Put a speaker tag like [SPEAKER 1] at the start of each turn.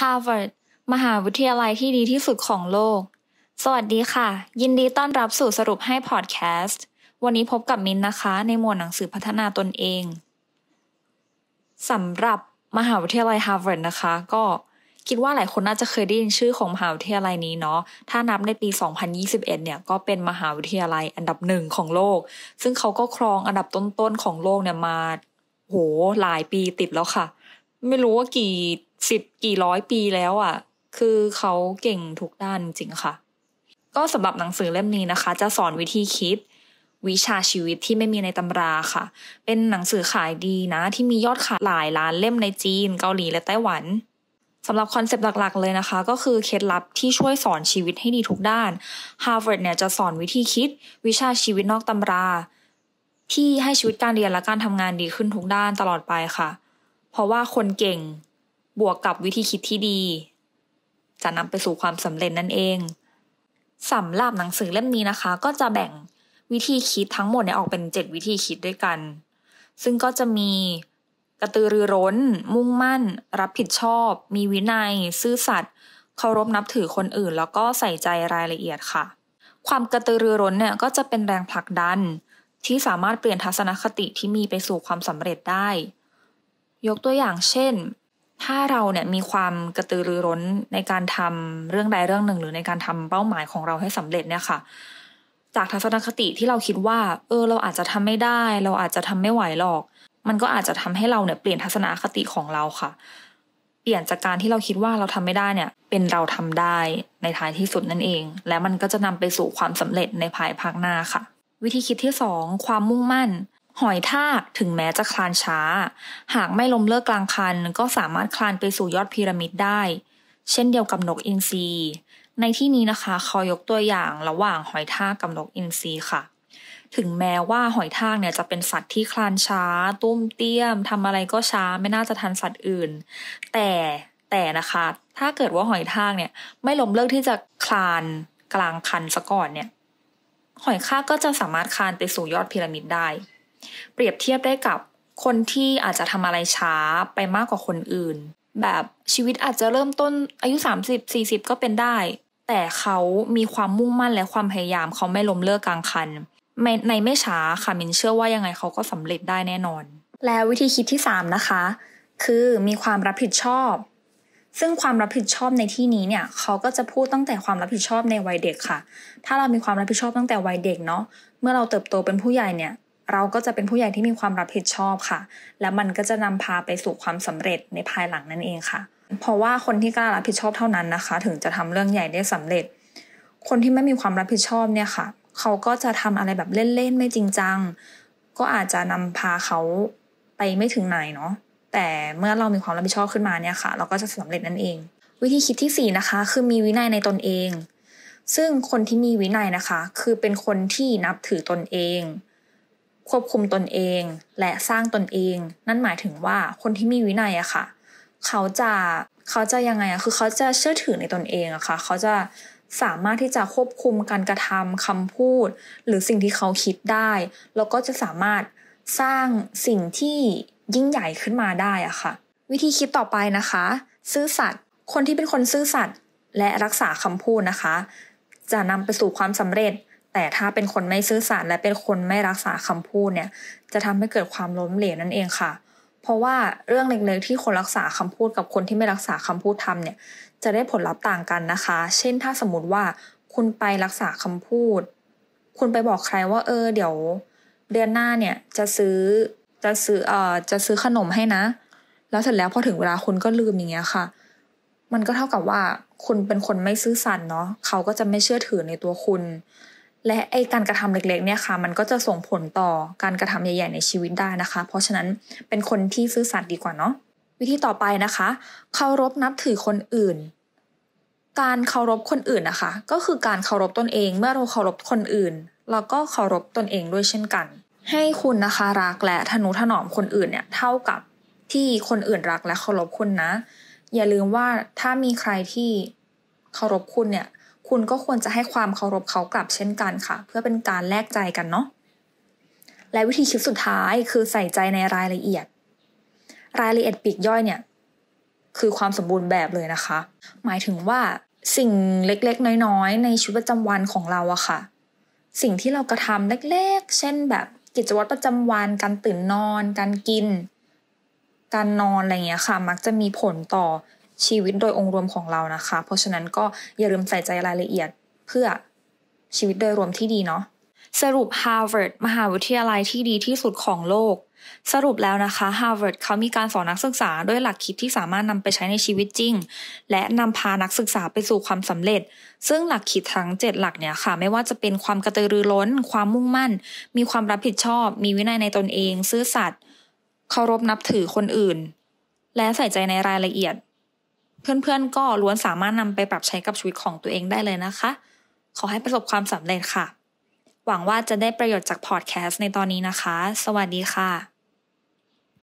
[SPEAKER 1] Harvard มหาวิทยาลัยที่ดีที่สุดของโลก สวัสดีค่ะยินดีต้อนรับสู่สรุปให้พอดแคสต์วันนี้พบกับมินนะคะ ในหมวดหนังสือพัฒนาตนเองสำหรับมหาวิทยาลัย Harvard นะคะ ก็คิดว่าหลายคนน่าจะเคยได้ยินชื่อของมหาวิทยาลัยนี้เนาะถ้านับในปี 2021 เนี่ยก็เป็นมหาวิทยาลัยอันดับหนึ่งของโลก ซึ่งเขาก็ครองอันดับต้นๆของโลกเนี่ยมาโหหลายปีติดแล้วค่ะไม่รู้ว่ากี่สิบกี่ร้อยปีแล้วอะ่ะ คือเขาเก่งทุกด้านจริงค่ะ ก็สำหรับหนังสือเล่มนี้นะคะ จะสอนวิธีคิด วิชาชีวิตที่ไม่มีในตำราค่ะ เป็นหนังสือขายดีนะ ที่มียอดขายหลายล้าน เล่มในจีน เกาหลีและไต้หวันสำหรับคอนเซปต์หลักๆเลยนะคะ ก็คือเคล็ดลับที่ช่วยสอนชีวิตให้ดีทุกด้าน Harvard เนี่ยจะสอนวิธีคิดวิชาชีวิตนอกตำรา ที่ให้ชีวิตการเรียนและการทำงานดีขึ้นทุกด้านตลอดไปค่ะเพราะว่าคนเก่งบวกกับวิธีคิดที่ดี จะนำไปสู่ความสำเร็จนั่นเองสำหรับหนังสือเล่มนี้นะคะ ก็จะแบ่งวิธีคิดทั้งหมดเนี่ยออกเป็น 7 วิธีคิดด้วยกัน ซึ่งก็จะมีกระตือรือร้น มุ่งมั่น รับผิดชอบ มีวินัย ซื่อสัตย์เคารพนับถือคนอื่น แล้วก็ใส่ใจรายละเอียดค่ะ ความกระตือรือร้นเนี่ยก็จะเป็นแรงผลักดัน ที่สามารถเปลี่ยนทัศนคติที่มีไปสู่ความสำเร็จได้ยกตัวอย่างเช่น ถ้าเราเนี่ยมีความกระตือรือร้นในการทำเรื่องใดเรื่องหนึ่ง หรือในการทำเป้าหมายของเราให้สำเร็จเนี่ยค่ะ จากทัศนคติที่เราคิดว่า เออเราอาจจะทำไม่ได้ เราอาจจะทำไม่ไหวหรอก มันก็อาจจะทำให้เราเนี่ยเปลี่ยนทัศนคติของเราค่ะ เปลี่ยนจากการที่เราคิดว่าเราทำไม่ได้เนี่ย เป็นเราทำได้ในท้ายที่สุดนั่นเอง และมันก็จะนำไปสู่ความสำเร็จในภายภาคหน้าค่ะ วิธีคิดที่ 2 ความมุ่งมั่นหอยทากถึงแม้จะคลานช้า หากไม่ล้มเลิกกลางคันก็สามารถคลานไปสู่ยอดพีระมิดได้ เช่นเดียวกับนกอินทรีในที่นี้นะคะขอยกตัวอย่างระหว่างหอยทากกับนกอินทรีค่ะ ถึงแม้ว่าหอยทากเนี่ยจะเป็นสัตว์ที่คลานช้าตุ้มเตี้ยมทำอะไรก็ช้า ไม่น่าจะทันสัตว์อื่น แต่แต่นะคะ ถ้าเกิดว่าหอยทากเนี่ยไม่ล้มเลิกที่จะคลานกลางคันซะก่อนเนี่ยหอยทากก็จะสามารถคลานไปสู่ยอดพีระมิดได้เปรียบเทียบได้กับคนที่อาจจะทำอะไรช้าไปมากกว่าคนอื่น แบบชีวิตอาจจะเริ่มต้นอายุ30 40 ก็เป็นได้ แต่เขามีความมุ่งมั่นและความพยายามเขาไม่ล้มเลิกกลางคัน ในไม่ช้าค่ะมินเชื่อว่ายังไงเขาก็สำเร็จได้แน่นอน แล้ววิธีคิดที่ 3 นะคะ คือมีความรับผิดชอบ ซึ่งความรับผิดชอบในที่นี้เนี่ยเขาก็จะพูดตั้งแต่ความรับผิดชอบในวัยเด็กค่ะ ถ้าเรามีความรับผิดชอบตั้งแต่วัยเด็กเนาะเมื่อเราเติบโตเป็นผู้ใหญ่เนี่ยเราก็จะเป็นผู้ใหญ่ที่มีความรับผิดชอบค่ะ และมันก็จะนำพาไปสู่ความสำเร็จในภายหลังนั่นเองค่ะ เพราะว่าคนที่กล้ารับผิดชอบเท่านั้นนะคะ ถึงจะทำเรื่องใหญ่ได้สำเร็จ คนที่ไม่มีความรับผิดชอบเนี่ยค่ะเขาก็จะทำอะไรแบบเล่นๆไม่จริงจัง ก็อาจจะนำพาเขาไปไม่ถึงไหนเนาะ แต่เมื่อเรามีความรับผิดชอบขึ้นมาเนี่ยค่ะ เราก็จะสำเร็จนั่นเอง วิธีคิดที่4นะคะคือมีวินัยในตนเอง ซึ่งคนที่มีวินัยนะคะ คือเป็นคนที่นับถือตนเองควบคุมตนเองและสร้างตนเอง นั่นหมายถึงว่าคนที่มีวินัยอะค่ะ เขาจะเขาจะยังไงอะคือเขาจะเชื่อถือในตนเองอะค่ะเขาจะสามารถที่จะควบคุมการกระทำคำพูด หรือสิ่งที่เขาคิดได้ แล้วก็จะสามารถสร้างสิ่งที่ยิ่งใหญ่ขึ้นมาได้อะค่ะ วิธีคิดต่อไปนะคะ ซื่อสัตย์คนที่เป็นคนซื่อสัตย์และรักษาคำพูดนะคะ จะนำไปสู่ความสำเร็จแต่ถ้าเป็นคนไม่ซื่อสัตย์และเป็นคนไม่รักษาคำพูดเนี่ย จะทำให้เกิดความล้มเหลวนั่นเองค่ะ เพราะว่าเรื่องเล็กๆที่คนรักษาคำพูดกับคนที่ไม่รักษาคำพูดทำเนี่ย จะได้ผลลัพธ์ต่างกันนะคะ เช่นถ้าสมมติว่าคุณไปรักษาคำพูด คุณไปบอกใครว่า เออ เดี๋ยวเดือนหน้าเนี่ยจะซื้อจะซื้อเอ่อ จะซื้อขนมให้นะแล้วเสร็จแล้วพอถึงเวลาคุณก็ลืมอย่างเงี้ยค่ะ มันก็เท่ากับว่า คุณเป็นคนไม่ซื่อสัตย์เนาะเขาก็จะไม่เชื่อถือในตัวคุณและไอการกระทำเล็กๆเนี่ยค่ะ มันก็จะส่งผลต่อการกระทำใหญ่ๆในชีวิตได้นะคะ เพราะฉะนั้นเป็นคนที่ซื่อสัตย์ดีกว่าเนาะวิธีต่อไปนะคะ เคารพนับถือคนอื่น การเคารพคนอื่นนะคะ ก็คือการเคารพตนเอง เมื่อเราเคารพคนอื่น เราก็เคารพตนเองด้วยเช่นกัน ให้คุณนะคะรักและ ทนุถนอมคนอื่นเนี่ยเท่ากับที่คนอื่นรักและเคารพคุณนะ อย่าลืมว่าถ้ามีใครที่เคารพคุณเนี่ยคุณก็ควรจะให้ความเคารพเขากลับเช่นกันค่ะ เพื่อเป็นการแลกใจกันเนาะและวิธีคิดสุดท้ายคือใส่ใจในรายละเอียด รายละเอียดปีกย่อยเนี่ยคือความสมบูรณ์แบบเลยนะคะ หมายถึงว่าสิ่งเล็กๆน้อยๆ ในชีวิตประจำวันของเราอะค่ะ สิ่งที่เรากระทำเล็กๆ เช่น แบบกิจวัตรประจำวัน การตื่นนอน การกิน การนอนอะไรเงี้ยค่ะ มักจะมีผลต่อชีวิตโดยองค์รวมของเรานะคะ เพราะฉะนั้นก็อย่าลืมใส่ใจรายละเอียดเพื่อชีวิตโดยรวมที่ดีเนาะสรุป Harvard มหาวิทยาลัยที่ดีที่สุดของโลก สรุปแล้วนะคะ Harvard เขามีการสอนนักศึกษา ด้วยหลักคิดที่สามารถนำไปใช้ในชีวิตจริง และนำพานักศึกษาไปสู่ความสำเร็จ ซึ่งหลักคิดทั้ง 7 หลักเนี่ยค่ะ ไม่ว่าจะเป็นความกระตือรือร้น ความมุ่งมั่น มีความรับผิดชอบ มีวินัยในตนเอง ซื่อสัตย์เคารพนับถือคนอื่น และใส่ใจในรายละเอียดเพื่อนๆก็ล้วนสามารถนำไปปรับใช้กับชีวิตของตัวเองได้เลยนะคะ ขอให้ประสบความสำเร็จค่ะ หวังว่าจะได้ประโยชน์จากพอดแคสต์ในตอนนี้นะคะ สวัสดีค่ะ